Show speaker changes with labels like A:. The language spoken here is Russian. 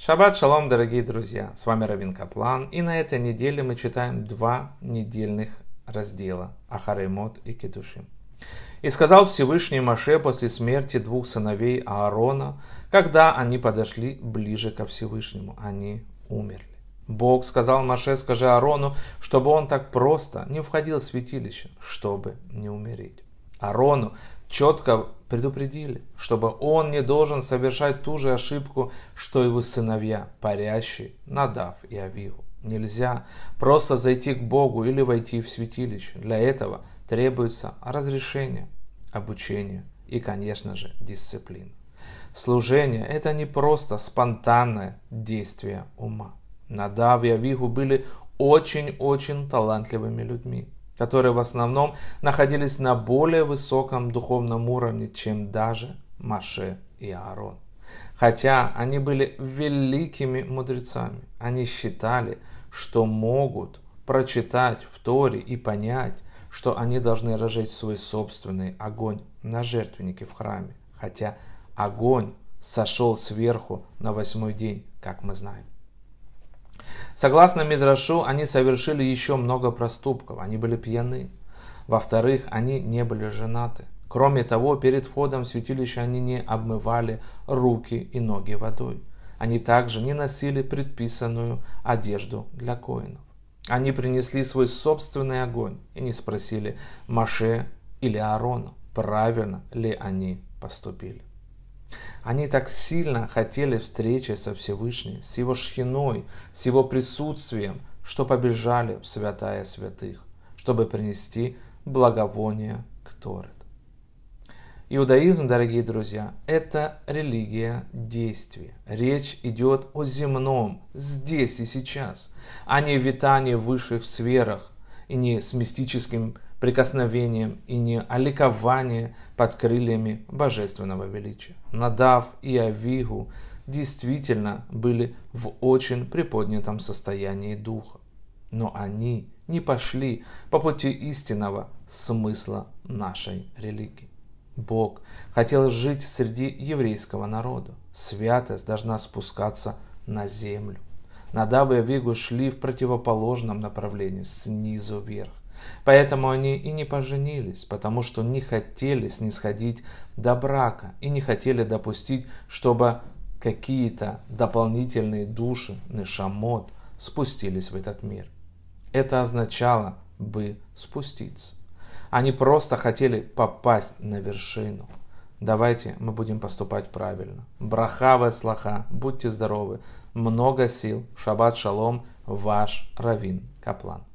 A: Шаббат шалом, дорогие друзья! С вами Равин Каплан, и на этой неделе мы читаем два недельных раздела Ахаремот и Кедушим. «И сказал Всевышний Маше после смерти двух сыновей Аарона, когда они подошли ближе ко Всевышнему, они умерли. Бог сказал Маше, скажи Аарону, чтобы он так просто не входил в святилище, чтобы не умереть. Арону четко предупредили, чтобы он не должен совершать ту же ошибку, что его сыновья, парящие, Надав и Авиву. Нельзя просто зайти к Богу или войти в святилище. Для этого требуется разрешение, обучение и, конечно же, дисциплина. Служение – это не просто спонтанное действие ума. Надав и Авигу были очень-очень талантливыми людьми которые в основном находились на более высоком духовном уровне, чем даже Маше и Аарон. Хотя они были великими мудрецами, они считали, что могут прочитать в Торе и понять, что они должны разжечь свой собственный огонь на жертвеннике в храме, хотя огонь сошел сверху на восьмой день, как мы знаем. Согласно Мидрашу, они совершили еще много проступков. Они были пьяны. Во-вторых, они не были женаты. Кроме того, перед входом в святилище они не обмывали руки и ноги водой. Они также не носили предписанную одежду для коинов. Они принесли свой собственный огонь и не спросили Маше или Аарона, правильно ли они поступили. Они так сильно хотели встречи со Всевышним, с Его шхиной, с Его присутствием, что побежали в святая святых, чтобы принести благовоние к Торет. Иудаизм, дорогие друзья, это религия действия. Речь идет о земном, здесь и сейчас, а не витании в высших сферах, и не с мистическим прикосновением и не о ликовании под крыльями божественного величия. Надав и Авигу действительно были в очень приподнятом состоянии духа, но они не пошли по пути истинного смысла нашей религии. Бог хотел жить среди еврейского народа. Святость должна спускаться на землю. Надавы и Авигу шли в противоположном направлении, снизу вверх. Поэтому они и не поженились, потому что не хотели снисходить до брака и не хотели допустить, чтобы какие-то дополнительные души, нешамот, спустились в этот мир. Это означало бы спуститься. Они просто хотели попасть на вершину. Давайте мы будем поступать правильно. Брахава слаха, будьте здоровы, много сил, шаббат шалом, ваш равин Каплан.